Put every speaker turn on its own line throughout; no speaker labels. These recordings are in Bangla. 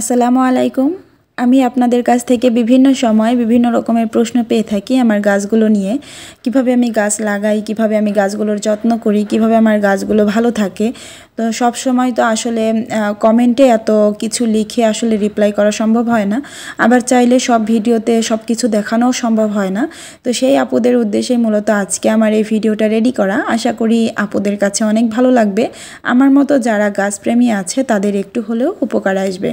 আসসালামু আলাইকুম আমি আপনাদের কাছ থেকে বিভিন্ন সময় বিভিন্ন রকমের প্রশ্ন পেয়ে থাকি আমার গাছগুলো নিয়ে কিভাবে আমি গাছ লাগাই কিভাবে আমি গাছগুলোর যত্ন করি কিভাবে আমার গাছগুলো ভালো থাকে তো সব সময় তো আসলে কমেন্টে এত কিছু লিখে আসলে রিপ্লাই করা সম্ভব হয় না আবার চাইলে সব ভিডিওতে সব কিছু দেখানোও সম্ভব হয় না তো সেই আপুদের উদ্দেশ্যে মূলত আজকে আমার এই ভিডিওটা রেডি করা আশা করি আপুদের কাছে অনেক ভালো লাগবে আমার মতো যারা গাছপ্রেমী আছে তাদের একটু হলেও উপকার আসবে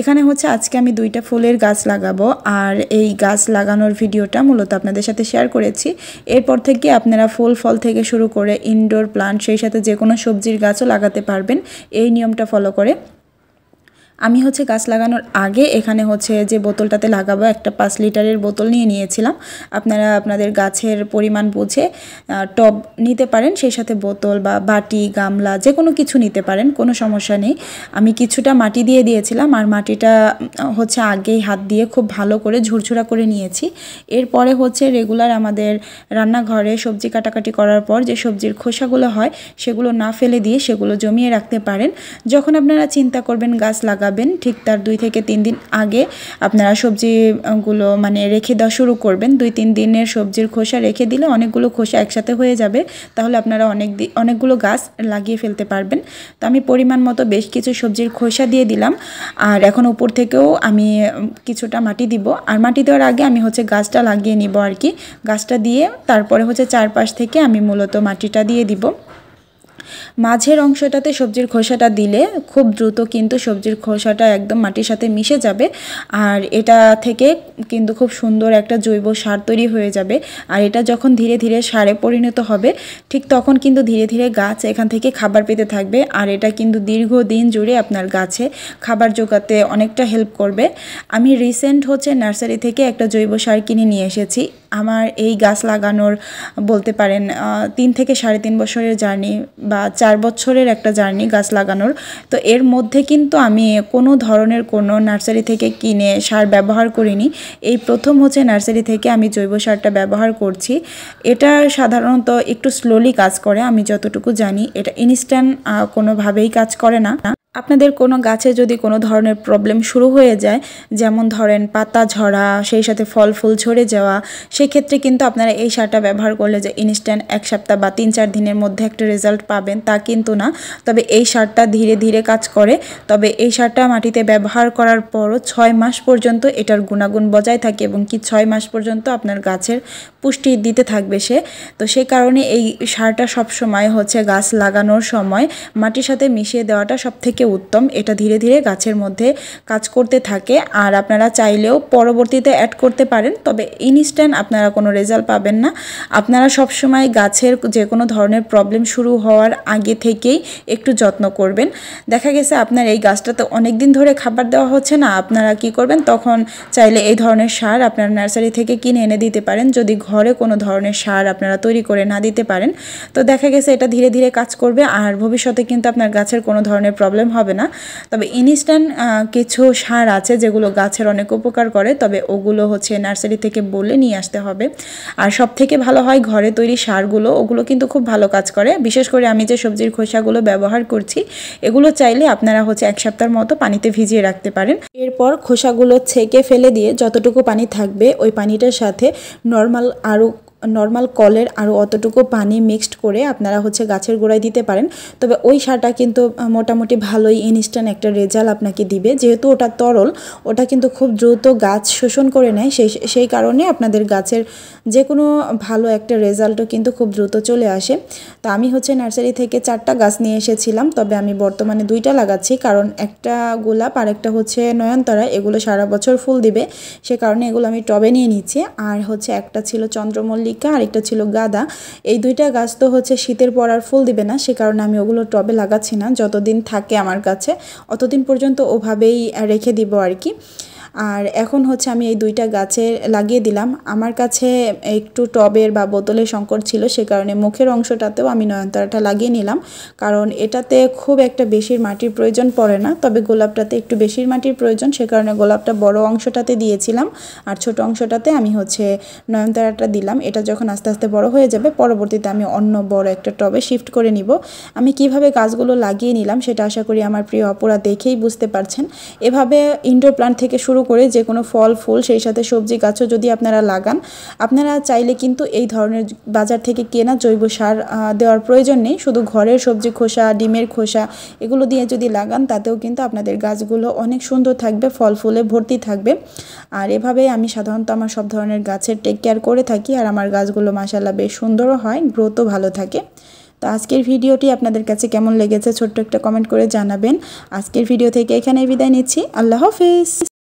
এখানে হচ্ছে আজকে আমি দুইটা ফুলের গাছ লাগাবো আর এই গাছ লাগানোর ভিডিওটা মূলত আপনাদের সাথে শেয়ার করেছি এরপর থেকে আপনারা ফুল ফল থেকে শুরু করে ইনডোর প্লান্ট সেই সাথে যে কোনো সবজির গাছও লাগাতে পারবেন এই নিয়মটা ফলো করে আমি হচ্ছে গাছ লাগানোর আগে এখানে হচ্ছে যে বোতলটাতে লাগাবো একটা পাঁচ লিটারের বোতল নিয়ে নিয়েছিলাম আপনারা আপনাদের গাছের পরিমাণ বুঝে টব নিতে পারেন সেই সাথে বোতল বা বাটি গামলা যে কোনো কিছু নিতে পারেন কোনো সমস্যা নেই আমি কিছুটা মাটি দিয়ে দিয়েছিলাম আর মাটিটা হচ্ছে আগেই হাত দিয়ে খুব ভালো করে ঝুরঝুরা করে নিয়েছি এরপরে হচ্ছে রেগুলার আমাদের রান্নাঘরে সবজি কাটাকাটি করার পর যে সবজির খোসাগুলো হয় সেগুলো না ফেলে দিয়ে সেগুলো জমিয়ে রাখতে পারেন যখন আপনারা চিন্তা করবেন গাছ লাগা লাগাবেন ঠিক তার দুই থেকে তিন দিন আগে আপনারা সবজিগুলো মানে রেখে দেওয়া শুরু করবেন দুই তিন দিনের সবজির খোসা রেখে দিলে অনেকগুলো খোসা একসাথে হয়ে যাবে তাহলে আপনারা অনেক দি অনেকগুলো গাছ লাগিয়ে ফেলতে পারবেন তো আমি পরিমাণ মতো বেশ কিছু সবজির খোসা দিয়ে দিলাম আর এখন উপর থেকেও আমি কিছুটা মাটি দিব আর মাটি দেওয়ার আগে আমি হচ্ছে গাছটা লাগিয়ে নিব আর কি গাছটা দিয়ে তারপরে হচ্ছে চারপাশ থেকে আমি মূলত মাটিটা দিয়ে দিব মাঝের অংশটাতে সবজির খোসাটা দিলে খুব দ্রুত কিন্তু সবজির খোসাটা একদম মাটির সাথে মিশে যাবে আর এটা থেকে কিন্তু খুব সুন্দর একটা জৈব সার তৈরি হয়ে যাবে আর এটা যখন ধীরে ধীরে সারে পরিণত হবে ঠিক তখন কিন্তু ধীরে ধীরে গাছ এখান থেকে খাবার পেতে থাকবে আর এটা কিন্তু দীর্ঘদিন জুড়ে আপনার গাছে খাবার জোগাতে অনেকটা হেল্প করবে আমি রিসেন্ট হচ্ছে নার্সারি থেকে একটা জৈব সার কিনে নিয়ে এসেছি আমার এই গাছ লাগানোর বলতে পারেন তিন থেকে সাড়ে তিন বছরের জার্নি বা চার বছরের একটা জার্নি গাছ লাগানোর তো এর মধ্যে কিন্তু আমি কোনো ধরনের কোনো নার্সারি থেকে কিনে সার ব্যবহার করিনি এই প্রথম হচ্ছে নার্সারি থেকে আমি জৈব সারটা ব্যবহার করছি এটা সাধারণত একটু স্লোলি কাজ করে আমি যতটুকু জানি এটা ইনস্ট্যান্ট কোনোভাবেই কাজ করে না আপনাদের কোনো গাছে যদি কোনো ধরনের প্রবলেম শুরু হয়ে যায় যেমন ধরেন পাতা ঝরা সেই সাথে ফল ফুল ঝরে যাওয়া সেই ক্ষেত্রে কিন্তু আপনারা এই সারটা ব্যবহার করলে যে ইনস্ট্যান্ট এক সপ্তাহ বা তিন চার দিনের মধ্যে একটা রেজাল্ট পাবেন তা কিন্তু না তবে এই সারটা ধীরে ধীরে কাজ করে তবে এই সারটা মাটিতে ব্যবহার করার পরও ছয় মাস পর্যন্ত এটার গুণাগুণ বজায় থাকে এবং কি ছয় মাস পর্যন্ত আপনার গাছের পুষ্টি দিতে থাকবে সে তো সে কারণে এই সারটা সবসময় হচ্ছে গাছ লাগানোর সময় মাটির সাথে মিশিয়ে দেওয়াটা সবথেকে থেকে উত্তম এটা ধীরে ধীরে গাছের মধ্যে কাজ করতে থাকে আর আপনারা চাইলেও পরবর্তীতে অ্যাড করতে পারেন তবে ইনস্ট্যান্ট আপনারা কোনো রেজাল্ট পাবেন না আপনারা সবসময় গাছের যে কোনো ধরনের প্রবলেম শুরু হওয়ার আগে থেকেই একটু যত্ন করবেন দেখা গেছে আপনার এই গাছটাতে অনেক দিন ধরে খাবার দেওয়া হচ্ছে না আপনারা কি করবেন তখন চাইলে এই ধরনের সার আপনার নার্সারি থেকে কিনে এনে দিতে পারেন যদি ঘরে কোনো ধরনের সার আপনারা তৈরি করে না দিতে পারেন তো দেখা গেছে এটা ধীরে ধীরে কাজ করবে আর ভবিষ্যতে কিন্তু আপনার গাছের কোনো ধরনের প্রবলেম হবে না তবে ইনস্ট্যান্ট কিছু সার আছে যেগুলো গাছের অনেক উপকার করে তবে ওগুলো হচ্ছে নার্সারি থেকে বলে নিয়ে আসতে হবে আর সব থেকে ভালো হয় ঘরে তৈরি সারগুলো ওগুলো কিন্তু খুব ভালো কাজ করে বিশেষ করে আমি যে সবজির খোসাগুলো ব্যবহার করছি এগুলো চাইলে আপনারা হচ্ছে এক সপ্তাহের মতো পানিতে ভিজিয়ে রাখতে পারেন এরপর খোসাগুলো ছেঁকে ফেলে দিয়ে যতটুকু পানি থাকবে ওই পানিটার সাথে নর্মাল আরও নর্মাল কলের আরও অতটুকু পানি মিক্সড করে আপনারা হচ্ছে গাছের গোড়ায় দিতে পারেন তবে ওই সারটা কিন্তু মোটামুটি ভালোই ইনস্ট্যান্ট একটা রেজাল্ট আপনাকে দিবে যেহেতু ওটা তরল ওটা কিন্তু খুব দ্রুত গাছ শোষণ করে নেয় সেই সেই কারণে আপনাদের গাছের যে কোনো ভালো একটা রেজাল্টও কিন্তু খুব দ্রুত চলে আসে তা আমি হচ্ছে নার্সারি থেকে চারটা গাছ নিয়ে এসেছিলাম তবে আমি বর্তমানে দুইটা লাগাচ্ছি কারণ একটা গোলাপ আর একটা হচ্ছে নয়নতরা এগুলো সারা বছর ফুল দিবে সে কারণে এগুলো আমি টবে নিয়ে নিচ্ছি আর হচ্ছে একটা ছিল চন্দ্রমল্লিক আর আরেকটা ছিল গাদা এই দুইটা গাছ তো হচ্ছে শীতের পর আর ফুল দিবে না সে কারণে আমি ওগুলো টবে লাগাচ্ছি না যতদিন থাকে আমার কাছে অতদিন পর্যন্ত ওভাবেই রেখে দিব আর কি আর এখন হচ্ছে আমি এই দুইটা গাছে লাগিয়ে দিলাম আমার কাছে একটু টবের বা বোতলের সংকট ছিল সে কারণে মুখের অংশটাতেও আমি নয়নতারাটা লাগিয়ে নিলাম কারণ এটাতে খুব একটা বেশির মাটির প্রয়োজন পড়ে না তবে গোলাপটাতে একটু বেশির মাটির প্রয়োজন সে কারণে গোলাপটা বড় অংশটাতে দিয়েছিলাম আর ছোট অংশটাতে আমি হচ্ছে নয়নতারাটা দিলাম এটা যখন আস্তে আস্তে বড় হয়ে যাবে পরবর্তীতে আমি অন্য বড় একটা টবে শিফট করে নিব আমি কিভাবে গাছগুলো লাগিয়ে নিলাম সেটা আশা করি আমার প্রিয় অপরা দেখেই বুঝতে পারছেন এভাবে ইনডোর প্লান্ট থেকে শুরু করে যে কোনো ফল ফুল সেই সাথে সবজি গাছও যদি আপনারা লাগান আপনারা চাইলে কিন্তু এই ধরনের বাজার থেকে কেনা জৈব সার দেওয়ার প্রয়োজন নেই শুধু ঘরের সবজি খোসা ডিমের খোসা এগুলো দিয়ে যদি লাগান তাতেও কিন্তু আপনাদের গাছগুলো অনেক সুন্দর থাকবে ফল ফুলে ভর্তি থাকবে আর এভাবে আমি সাধারণত আমার সব ধরনের গাছের টেক কেয়ার করে থাকি আর আমার গাছগুলো মাসাল্লা বেশ সুন্দরও হয় গ্রোথও ভালো থাকে তো আজকের ভিডিওটি আপনাদের কাছে কেমন লেগেছে ছোট্ট একটা কমেন্ট করে জানাবেন আজকের ভিডিও থেকে এখানে বিদায় নিচ্ছি আল্লাহ হাফিজ